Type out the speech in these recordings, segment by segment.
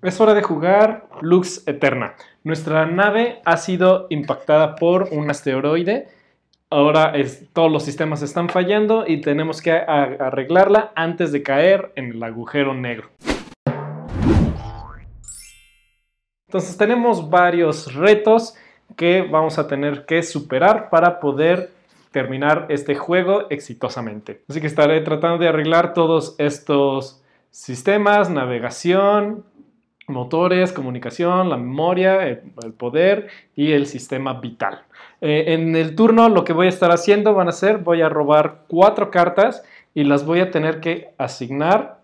Es hora de jugar Lux Eterna. Nuestra nave ha sido impactada por un asteroide. Ahora todos los sistemas están fallando y tenemos que arreglarla antes de caer en el agujero negro. Entonces tenemos varios retos que vamos a tener que superar para poder terminar este juego exitosamente. Así que estaré tratando de arreglar todos estos sistemas, navegación, motores, comunicación, la memoria, eh, el, poder y el sistema vital. Eh, en el turno lo que voy a estar haciendo van a ser, voy a robar cuatro cartas y las voy a tener que asignar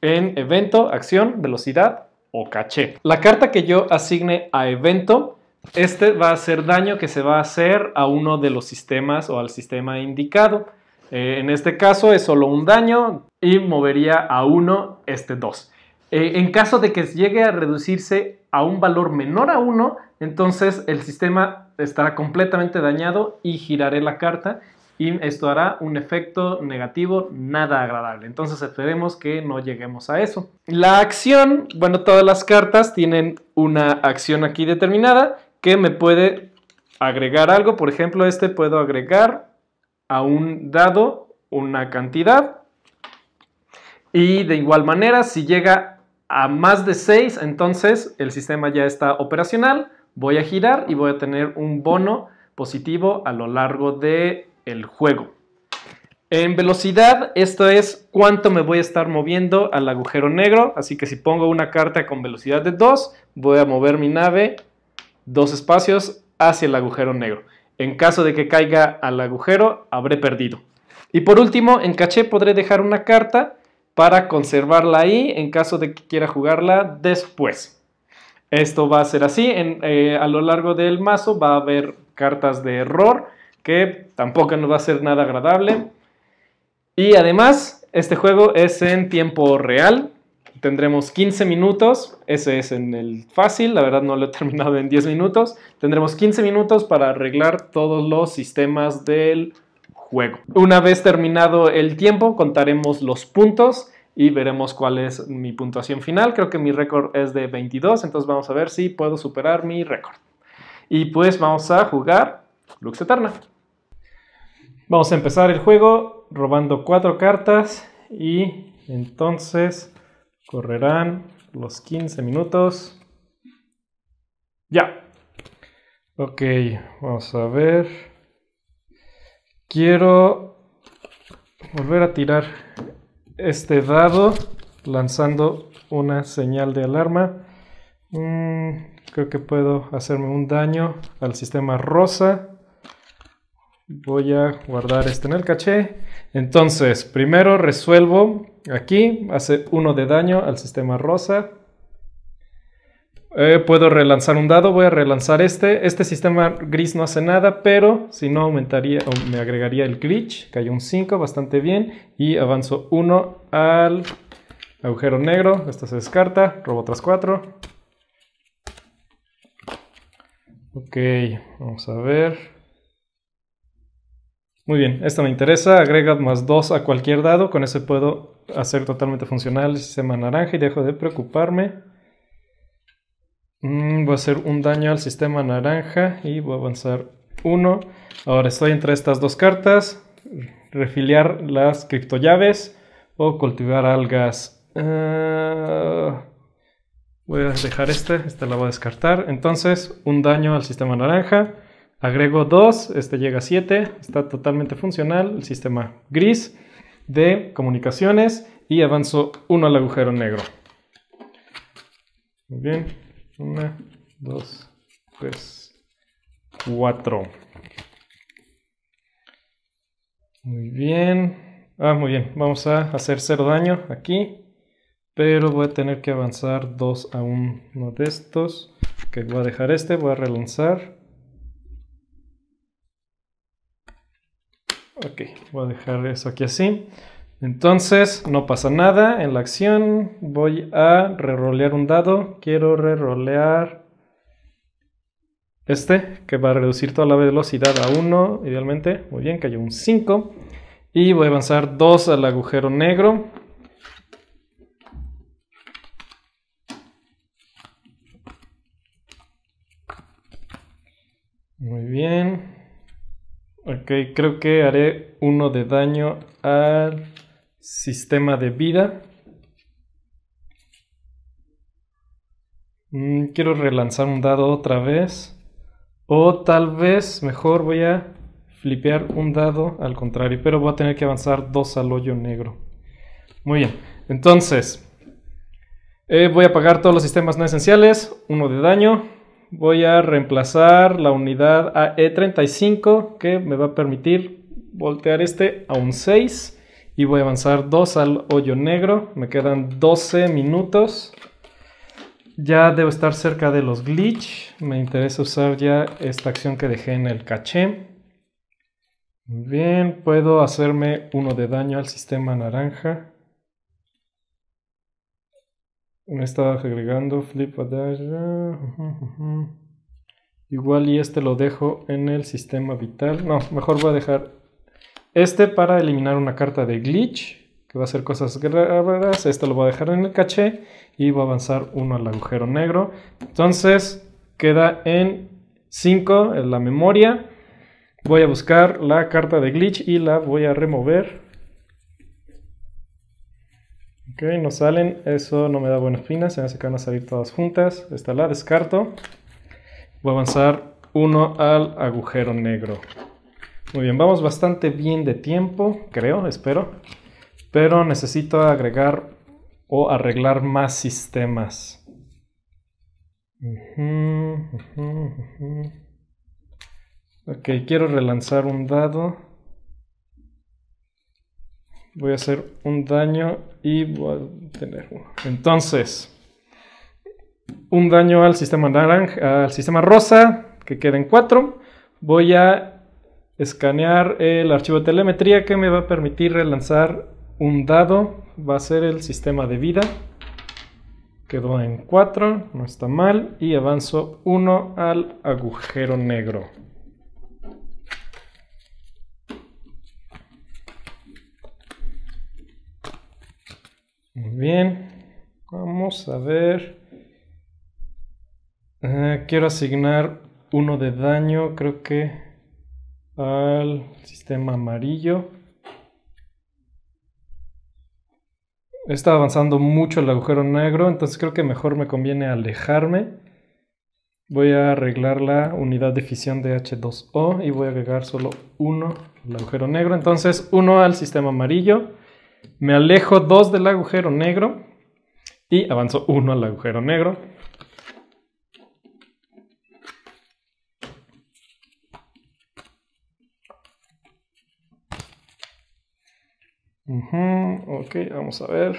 en evento, acción, velocidad o caché. La carta que yo asigne a evento, este va a ser daño que se va a hacer a uno de los sistemas o al sistema indicado. Eh, en este caso es solo un daño y movería a uno este 2. Eh, en caso de que llegue a reducirse a un valor menor a 1, entonces el sistema estará completamente dañado y giraré la carta y esto hará un efecto negativo nada agradable. Entonces esperemos que no lleguemos a eso. La acción, bueno, todas las cartas tienen una acción aquí determinada que me puede agregar algo. Por ejemplo, este puedo agregar a un dado una cantidad. Y de igual manera, si llega a más de 6, entonces el sistema ya está operacional, voy a girar y voy a tener un bono positivo a lo largo del el juego. En velocidad, esto es cuánto me voy a estar moviendo al agujero negro, así que si pongo una carta con velocidad de 2, voy a mover mi nave dos espacios hacia el agujero negro. En caso de que caiga al agujero, habré perdido. Y por último, en caché podré dejar una carta para conservarla ahí en caso de que quiera jugarla después. Esto va a ser así, eh, a lo largo del mazo va a haber cartas de error que tampoco nos va a ser nada agradable. Y además, este juego es en tiempo real, tendremos 15 minutos, ese es en el fácil, la verdad no lo he terminado en 10 minutos, tendremos 15 minutos para arreglar todos los sistemas del una vez terminado el tiempo, contaremos los puntos y veremos cuál es mi puntuación final. Creo que mi récord es de 22, entonces vamos a ver si puedo superar mi récord. Y pues vamos a jugar Lux Eterna. Vamos a empezar el juego robando cuatro cartas y entonces correrán los 15 minutos. Ya. Ok, vamos a ver. Quiero volver a tirar este dado lanzando una señal de alarma. Mm, creo que puedo hacerme un daño al sistema rosa. Voy a guardar este en el caché. Entonces, primero resuelvo aquí, hace uno de daño al sistema rosa. Eh, puedo relanzar un dado, voy a relanzar este. Este sistema gris no hace nada, pero si no aumentaría me agregaría el glitch. Cayó un 5, bastante bien. Y avanzo 1 al agujero negro. Esto se descarta, robo otras 4. Ok, vamos a ver. Muy bien, esta me interesa. Agrega más 2 a cualquier dado. Con ese puedo hacer totalmente funcional el sistema naranja y dejo de preocuparme. Mm, voy a hacer un daño al sistema naranja y voy a avanzar uno. Ahora estoy entre estas dos cartas. Refiliar las criptollaves o cultivar algas. Ah, voy a dejar esta esta la voy a descartar. Entonces, un daño al sistema naranja. Agrego 2, este llega a 7, está totalmente funcional el sistema gris de comunicaciones y avanzo uno al agujero negro. Muy bien. 1, 2, 3, 4. Muy bien. Ah, muy bien. Vamos a hacer cero daño aquí. Pero voy a tener que avanzar dos a uno de estos. Ok, voy a dejar este. Voy a relanzar. Ok, voy a dejar eso aquí así. Entonces, no pasa nada en la acción. Voy a rerolear un dado. Quiero rerolear este, que va a reducir toda la velocidad a 1, idealmente. Muy bien, cayó un 5. Y voy a avanzar 2 al agujero negro. Muy bien. Ok, creo que haré uno de daño al sistema de vida. Mm, quiero relanzar un dado otra vez. O tal vez mejor voy a flipear un dado al contrario. Pero voy a tener que avanzar dos al hoyo negro. Muy bien. Entonces, eh, voy a apagar todos los sistemas no esenciales. Uno de daño. Voy a reemplazar la unidad AE35 que me va a permitir voltear este a un 6 y voy a avanzar 2 al hoyo negro. Me quedan 12 minutos. Ya debo estar cerca de los glitch. Me interesa usar ya esta acción que dejé en el caché. Bien, puedo hacerme uno de daño al sistema naranja. Me estaba agregando flip Igual y este lo dejo en el sistema vital. No, mejor voy a dejar este para eliminar una carta de glitch, que va a hacer cosas raras. Este lo voy a dejar en el caché y voy a avanzar uno al agujero negro. Entonces queda en 5 en la memoria. Voy a buscar la carta de glitch y la voy a remover. Ok, no salen, eso no me da buenas finas, se me hace que van a salir todas juntas. Esta la descarto. Voy a avanzar uno al agujero negro. Muy bien, vamos bastante bien de tiempo, creo, espero. Pero necesito agregar o arreglar más sistemas. Ok, quiero relanzar un dado. Voy a hacer un daño y voy a tener uno. Entonces, un daño al sistema naranja, al sistema rosa, que queden cuatro. Voy a escanear el archivo de telemetría que me va a permitir relanzar un dado. Va a ser el sistema de vida. Quedó en 4, no está mal. Y avanzo uno al agujero negro. Muy bien. Vamos a ver. Eh, quiero asignar uno de daño. Creo que al sistema amarillo. Está avanzando mucho el agujero negro, entonces creo que mejor me conviene alejarme. Voy a arreglar la unidad de fisión de H2O y voy a agregar solo uno al agujero negro. Entonces uno al sistema amarillo, me alejo dos del agujero negro y avanzo uno al agujero negro. ok, vamos a ver.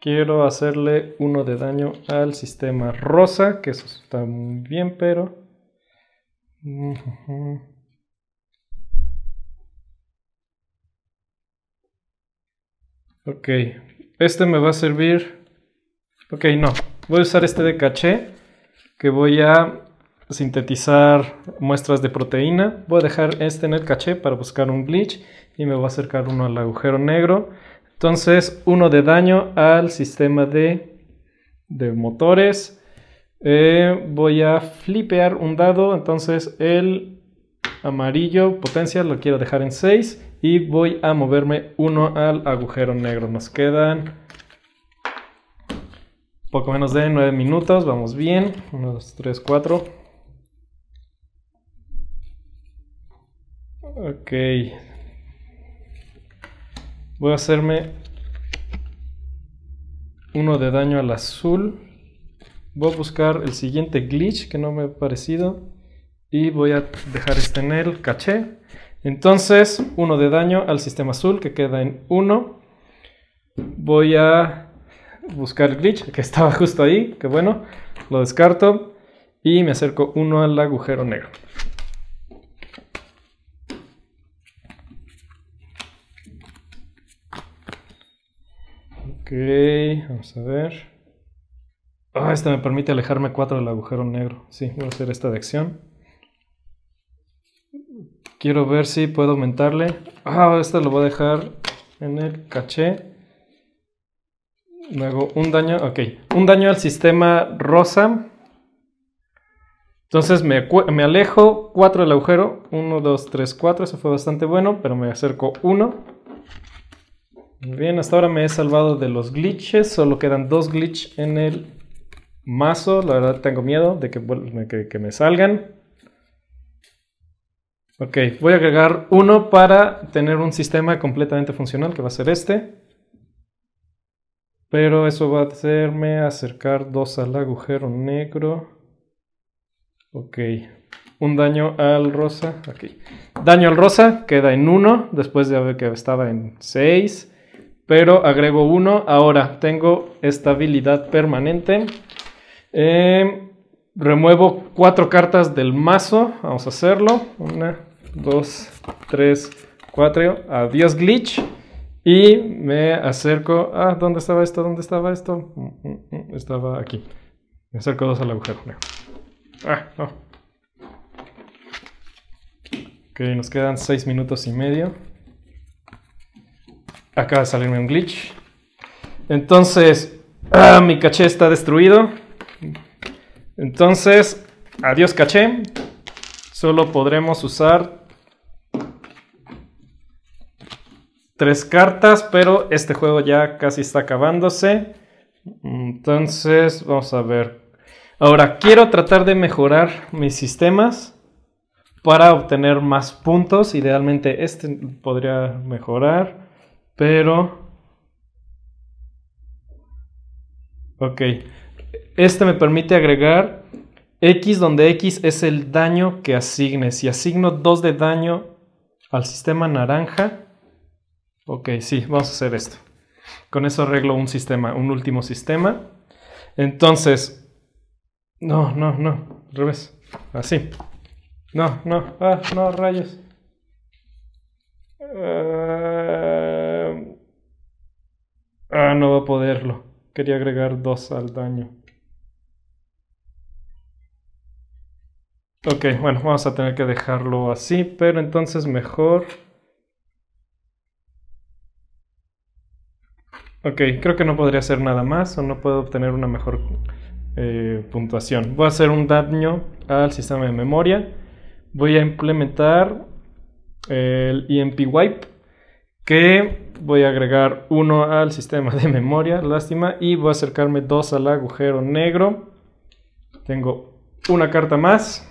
Quiero hacerle uno de daño al sistema rosa, que eso está muy bien, pero... Ok, este me va a servir... Ok, no, voy a usar este de caché, que voy a sintetizar muestras de proteína. Voy a dejar este en el caché para buscar un glitch y me voy a acercar uno al agujero negro. Entonces, uno de daño al sistema de, motores. Eh, voy a flipear un dado, entonces el amarillo potencia lo quiero dejar en 6 y voy a moverme uno al agujero negro. Nos quedan poco menos de 9 minutos, vamos bien. 1, 2, 3, 4. Ok. Voy a hacerme uno de daño al azul. Voy a buscar el siguiente glitch que no me ha parecido. Y voy a dejar este en el caché. Entonces, uno de daño al sistema azul que queda en uno Voy a buscar el glitch que estaba justo ahí. Que bueno, lo descarto. Y me acerco uno al agujero negro. Ok, vamos a ver. Ah, este me permite alejarme 4 del agujero negro. Sí, voy a hacer esta de acción. Quiero ver si puedo aumentarle. Ah, este lo voy a dejar en el caché. Me hago un daño, ok. Un daño al sistema rosa. Entonces me, me alejo 4 del agujero. 1, 2, 3, 4. Eso fue bastante bueno, pero me acerco 1 bien, hasta ahora me he salvado de los glitches. Solo quedan dos glitches en el mazo. La verdad tengo miedo de que, me salgan. Ok, voy a agregar uno para tener un sistema completamente funcional, que va a ser este. Pero eso va a hacerme acercar dos al agujero negro. Ok, un daño al rosa. Aquí. Daño al rosa queda en uno después de haber que estaba en seis pero agrego uno. Ahora tengo estabilidad permanente. Em, remuevo cuatro cartas del mazo. Vamos a hacerlo. Una, dos, tres, cuatro. Adiós, glitch. Y me acerco. Ah, ¿dónde estaba esto? ¿Dónde estaba esto? Mm, mm, mm, estaba aquí. Me acerco dos al agujero Ah, no. Ok, nos quedan seis minutos y medio. Acaba de salirme un glitch. Entonces, ah, mi caché está destruido. Entonces, adiós caché. Solo podremos usar tres cartas, pero este juego ya casi está acabándose. Entonces, vamos a ver. Ahora, quiero tratar de mejorar mis sistemas para obtener más puntos. Idealmente este podría mejorar. Pero... Ok. Este me permite agregar X donde X es el daño que asigne. Si asigno 2 de daño al sistema naranja. Ok, sí, vamos a hacer esto. Con eso arreglo un sistema, un último sistema. Entonces... No, no, no. Al revés. Así. No, no. Ah, no, rayos. Ah, Ah, no va a poderlo. Quería agregar dos al daño. Ok, bueno, vamos a tener que dejarlo así, pero entonces mejor... Ok, creo que no podría hacer nada más o no puedo obtener una mejor eh, puntuación. Voy a hacer un daño al sistema de memoria. Voy a implementar el EMP Wipe, que voy a agregar uno al sistema de memoria, lástima, y voy a acercarme dos al agujero negro. Tengo una carta más.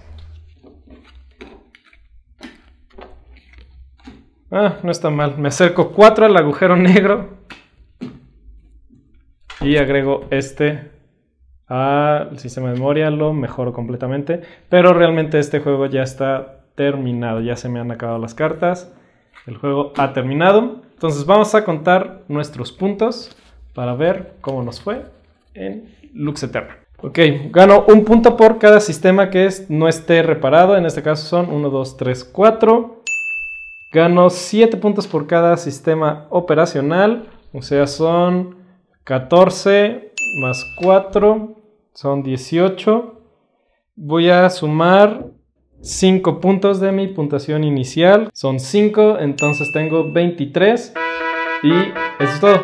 Ah, no está mal. Me acerco cuatro al agujero negro. Y agrego este al sistema de memoria. Lo mejoro completamente. Pero realmente este juego ya está terminado. Ya se me han acabado las cartas. El juego ha terminado. Entonces vamos a contar nuestros puntos para ver cómo nos fue en Lux Ok, gano un punto por cada sistema que no esté reparado. En este caso son 1, 2, 3, 4. Gano 7 puntos por cada sistema operacional. O sea, son 14 más 4. Son 18. Voy a sumar 5 puntos de mi puntuación inicial. Son 5, entonces tengo 23. Y eso es todo.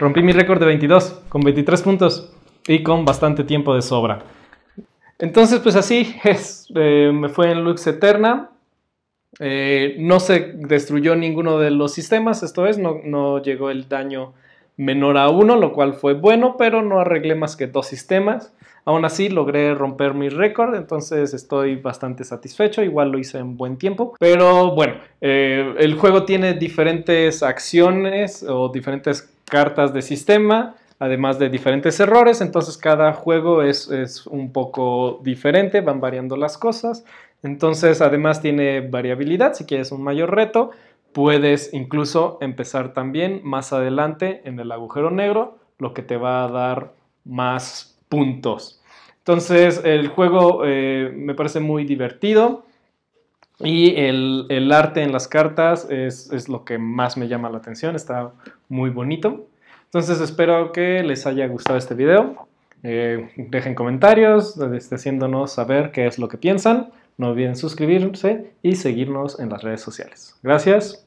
Rompí mi récord de 22, con 23 puntos y con bastante tiempo de sobra. Entonces, pues así es. Eh, me fue en Lux Eterna. Eh, no se destruyó ninguno de los sistemas, esto es, no, no llegó el daño menor a 1, lo cual fue bueno, pero no arreglé más que dos sistemas. Aún así logré romper mi récord, entonces estoy bastante satisfecho, igual lo hice en buen tiempo. Pero bueno, eh, el juego tiene diferentes acciones o diferentes cartas de sistema, además de diferentes errores, entonces cada juego es, es un poco diferente, van variando las cosas. Entonces además tiene variabilidad, si quieres un mayor reto puedes incluso empezar también más adelante en el agujero negro, lo que te va a dar más puntos. Entonces el juego eh, me parece muy divertido y el, arte en las cartas es, lo que más me llama la atención, está muy bonito. Entonces espero que les haya gustado este video. Eh, dejen comentarios, este, haciéndonos saber qué es lo que piensan. No olviden suscribirse y seguirnos en las redes sociales. Gracias.